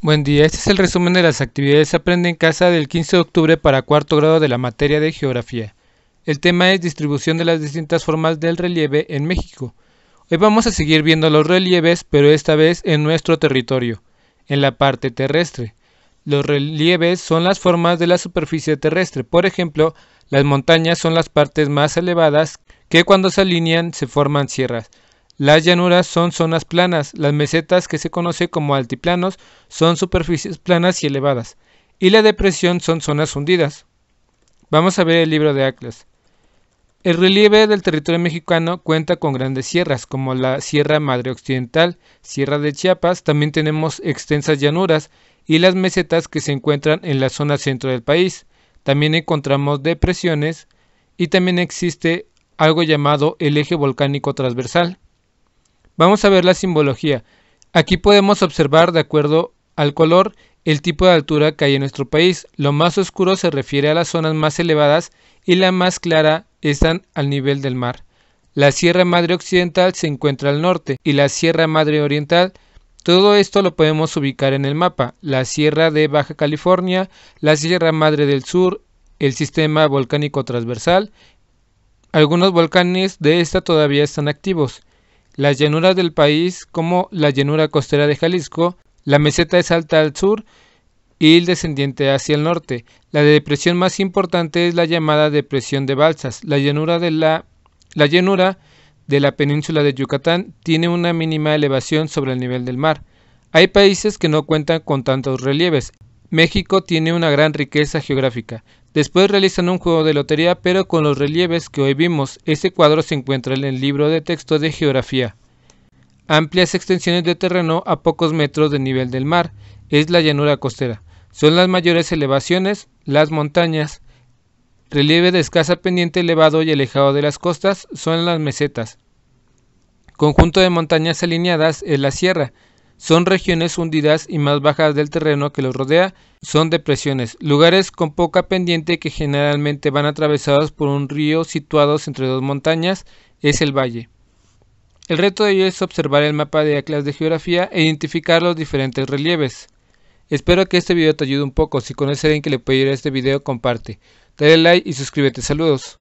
Buen día, este es el resumen de las actividades Aprende en Casa del 15 de octubre para cuarto grado de la materia de Geografía. El tema es distribución de las distintas formas del relieve en México. Hoy vamos a seguir viendo los relieves, pero esta vez en nuestro territorio, en la parte terrestre. Los relieves son las formas de la superficie terrestre, por ejemplo, las montañas son las partes más elevadas que cuando se alinean se forman sierras. Las llanuras son zonas planas, las mesetas que se conoce como altiplanos son superficies planas y elevadas, y la depresión son zonas hundidas. Vamos a ver el libro de Atlas. El relieve del territorio mexicano cuenta con grandes sierras, como la Sierra Madre Occidental, Sierra de Chiapas, también tenemos extensas llanuras y las mesetas que se encuentran en la zona centro del país. También encontramos depresiones y también existe algo llamado el eje volcánico transversal. Vamos a ver la simbología. Aquí podemos observar, de acuerdo al color, el tipo de altura que hay en nuestro país. Lo más oscuro se refiere a las zonas más elevadas y la más clara están al nivel del mar. La Sierra Madre Occidental se encuentra al norte y la Sierra Madre Oriental todo esto lo podemos ubicar en el mapa, la Sierra de Baja California, la Sierra Madre del Sur, el sistema volcánico transversal. Algunos volcanes de esta todavía están activos las llanuras del país como la llanura costera de Jalisco, la meseta es alta al sur y el descendiente hacia el norte. La depresión más importante es la llamada depresión de Balsas. La llanura de la, la llanura de la península de Yucatán tiene una mínima elevación sobre el nivel del mar. Hay países que no cuentan con tantos relieves. México tiene una gran riqueza geográfica. Después realizan un juego de lotería pero con los relieves que hoy vimos. Este cuadro se encuentra en el libro de texto de geografía. Amplias extensiones de terreno a pocos metros del nivel del mar es la llanura costera. Son las mayores elevaciones, las montañas, relieve de escasa pendiente elevado y alejado de las costas son las mesetas. Conjunto de montañas alineadas es la sierra. Son regiones hundidas y más bajas del terreno que los rodea, son depresiones, lugares con poca pendiente que generalmente van atravesados por un río situados entre dos montañas, es el valle. El reto de ello es observar el mapa de Atlas de Geografía e identificar los diferentes relieves. Espero que este video te ayude un poco, si conoces a alguien que le puede ir a este video comparte. Dale like y suscríbete, saludos.